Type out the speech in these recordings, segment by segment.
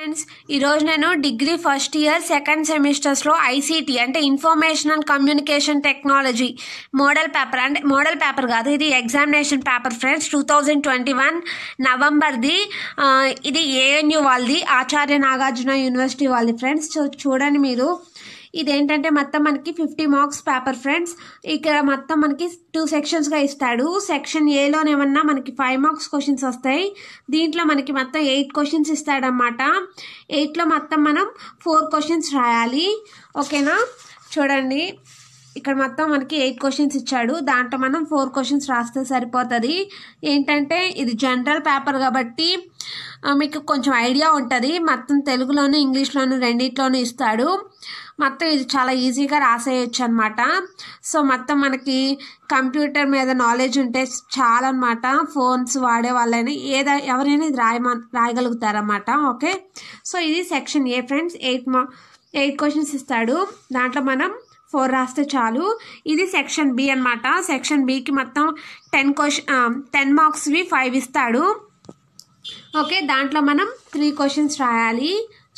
friends ఈరోజు నేను degree first year second సెమిస్టర్స్లో ఐసీటీ అంటే information and communication technology model paper అంటే మోడల్ పేపర్ కాదు ఇది examination paper friends two thousand twenty one నవంబర్ది ఇది ఏఎన్యూ వాళ్ళది ఆచార్య నాగార్జున యూనివర్సిటీ వాళ్ళది ఫ్రెండ్స్ చూడండి మీరు ఇదేంటంటే మొత్తం మనకి ఫిఫ్టీ మార్క్స్ పేపర్ ఫ్రెండ్స్ ఇక్కడ మొత్తం మనకి టూ సెక్షన్స్గా ఇస్తాడు సెక్షన్ ఏలోనేమన్నా మనకి ఫైవ్ మార్క్స్ క్వశ్చన్స్ వస్తాయి దీంట్లో మనకి మొత్తం ఎయిట్ క్వశ్చన్స్ ఇస్తాడనమాట ఎయిట్లో మొత్తం మనం ఫోర్ క్వశ్చన్స్ రాయాలి ఓకేనా చూడండి ఇక్కడ మొత్తం మనకి ఎయిట్ క్వశ్చన్స్ ఇచ్చాడు దాంట్లో మనం ఫోర్ క్వశ్చన్స్ రాస్తే సరిపోతుంది ఏంటంటే ఇది జనరల్ పేపర్ కాబట్టి మీకు కొంచెం ఐడియా ఉంటుంది మొత్తం తెలుగులోను ఇంగ్లీష్లోను రెండిట్లోనూ ఇస్తాడు మొత్తం ఇది చాలా ఈజీగా రాసేయచ్చు అనమాట సో మొత్తం మనకి కంప్యూటర్ మీద నాలెడ్జ్ ఉంటే చాలా అనమాట ఫోన్స్ వాడే వాళ్ళని ఏదో ఎవరైనా ఇది రాయమ రాయగలుగుతారనమాట ఓకే సో ఇది సెక్షన్ ఏ ఫ్రెండ్స్ ఎయిట్ మా ఎయిట్ క్వశ్చన్స్ ఇస్తాడు దాంట్లో మనం ఫోర్ రాస్తే చాలు ఇది సెక్షన్ బి అనమాట సెక్షన్ బికి మొత్తం టెన్ క్వశ్చన్ టెన్ మార్క్స్వి ఫైవ్ ఇస్తాడు ఓకే దాంట్లో మనం త్రీ క్వశ్చన్స్ రాయాలి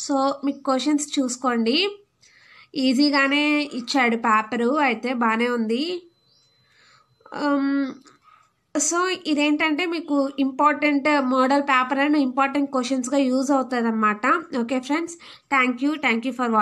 సో మీకు క్వశ్చన్స్ చూసుకోండి ఈజీగానే ఇచ్చాడు పేపరు అయితే బాగానే ఉంది um, సో ఇదేంటంటే మీకు important model paper and important క్వశ్చన్స్గా యూజ్ అవుతుంది అనమాట okay friends thank you thank you for watching